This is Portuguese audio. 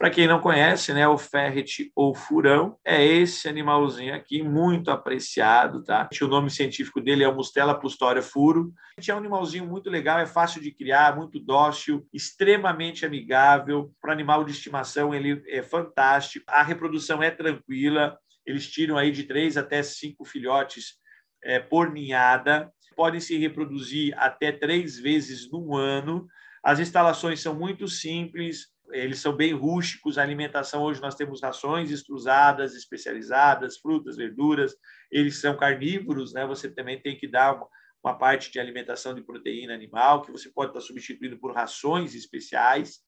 Para quem não conhece, né, o ferret ou furão é esse animalzinho aqui, muito apreciado, tá? O nome científico dele é o Mustela pustoria furo. É um animalzinho muito legal, é fácil de criar, muito dócil, extremamente amigável. Para animal de estimação, ele é fantástico. A reprodução é tranquila, eles tiram aí de três até cinco filhotes é, por ninhada, podem se reproduzir até três vezes no ano. As instalações são muito simples, eles são bem rústicos. A alimentação hoje nós temos rações extrusadas, especializadas, frutas, verduras. Eles são carnívoros, né? Você também tem que dar uma, uma parte de alimentação de proteína animal que você pode estar substituindo por rações especiais.